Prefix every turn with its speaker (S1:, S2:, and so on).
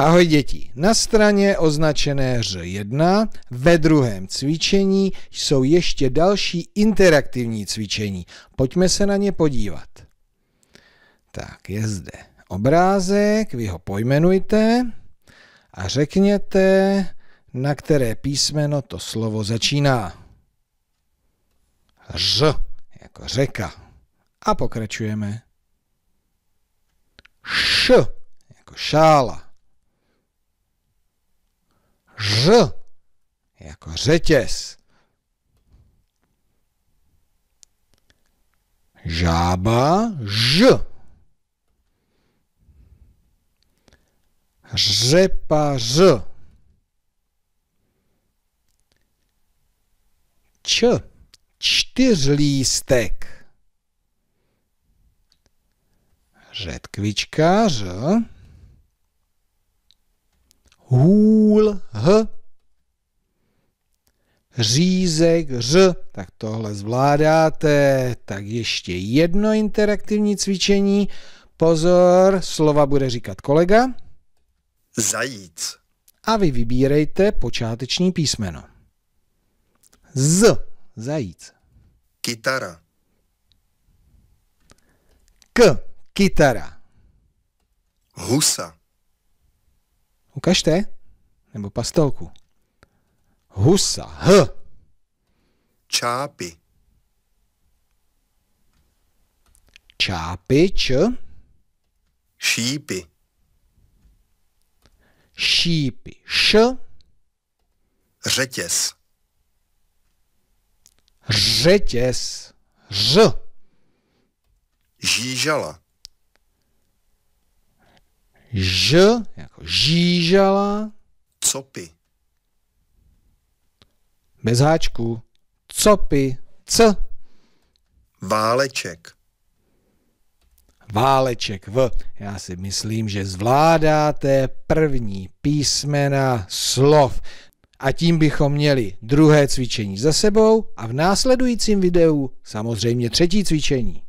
S1: Ahoj děti, na straně označené R1 ve druhém cvičení jsou ještě další interaktivní cvičení. Pojďme se na ně podívat. Tak, je zde obrázek, vy ho pojmenujte a řekněte, na které písmeno to slovo začíná. Ř, jako řeka. A pokračujeme. Š, jako šála ř jako řetěz. Žába ž. Řepa ř. Č. Čtyřlístek. že hůl, h, řízek, ř, tak tohle zvládáte. Tak ještě jedno interaktivní cvičení. Pozor, slova bude říkat kolega. Zajíc. A vy vybírejte počáteční písmeno. Z. Zajíc. Kytara. K. Kytara. Husa. Ukažte. Nebo pastelku. Husa. H. Čápy. Čápy. Č. Šípy. Šípy. Š. Řetěz. Řetěz. Ž. Žížala. Ž jako žížala. Copy. Bez háčku. Copy. C. Váleček. Váleček V. Já si myslím, že zvládáte první písmena slov. A tím bychom měli druhé cvičení za sebou a v následujícím videu samozřejmě třetí cvičení.